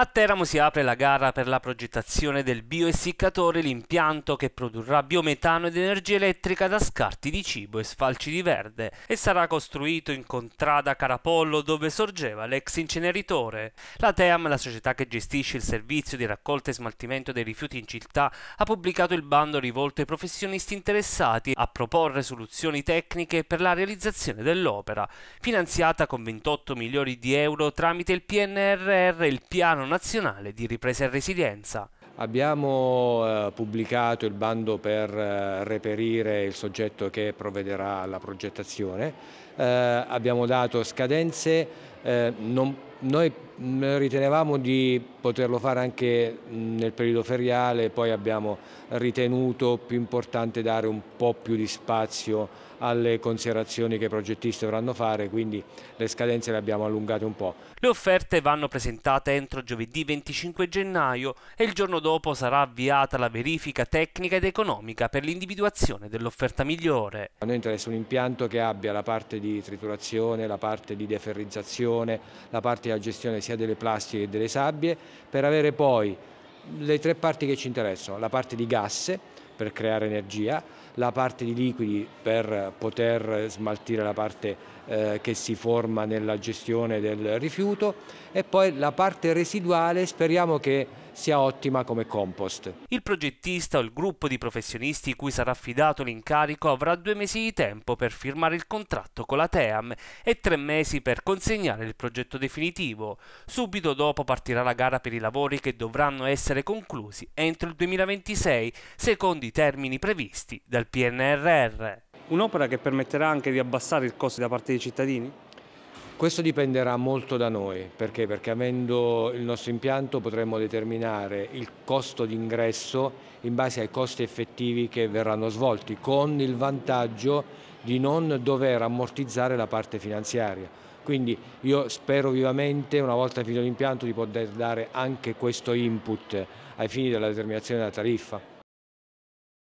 A Teramo si apre la gara per la progettazione del bioessiccatore, l'impianto che produrrà biometano ed energia elettrica da scarti di cibo e sfalci di verde e sarà costruito in contrada Carapollo dove sorgeva l'ex inceneritore. La Team, la società che gestisce il servizio di raccolta e smaltimento dei rifiuti in città, ha pubblicato il bando rivolto ai professionisti interessati a proporre soluzioni tecniche per la realizzazione dell'opera, finanziata con 28 milioni di euro tramite il PNRR e il Piano nazionale di ripresa e resilienza. Abbiamo eh, pubblicato il bando per eh, reperire il soggetto che provvederà alla progettazione, eh, abbiamo dato scadenze non noi ritenevamo di poterlo fare anche nel periodo feriale, poi abbiamo ritenuto più importante dare un po' più di spazio alle considerazioni che i progettisti dovranno fare, quindi le scadenze le abbiamo allungate un po'. Le offerte vanno presentate entro giovedì 25 gennaio e il giorno dopo sarà avviata la verifica tecnica ed economica per l'individuazione dell'offerta migliore. A noi interessa un impianto che abbia la parte di triturazione, la parte di deferrizzazione, la parte legati alla gestione sia delle plastiche che delle sabbie, per avere poi le tre parti che ci interessano, la parte di gas, per creare energia, la parte di liquidi per poter smaltire la parte eh, che si forma nella gestione del rifiuto e poi la parte residuale speriamo che sia ottima come compost. Il progettista o il gruppo di professionisti cui sarà affidato l'incarico avrà due mesi di tempo per firmare il contratto con la TEAM e tre mesi per consegnare il progetto definitivo. Subito dopo partirà la gara per i lavori che dovranno essere conclusi entro il 2026, secondo i i termini previsti dal PNRR. Un'opera che permetterà anche di abbassare il costo da parte dei cittadini? Questo dipenderà molto da noi, perché? perché? avendo il nostro impianto potremmo determinare il costo d'ingresso in base ai costi effettivi che verranno svolti, con il vantaggio di non dover ammortizzare la parte finanziaria. Quindi io spero vivamente, una volta finito l'impianto, di poter dare anche questo input ai fini della determinazione della tariffa.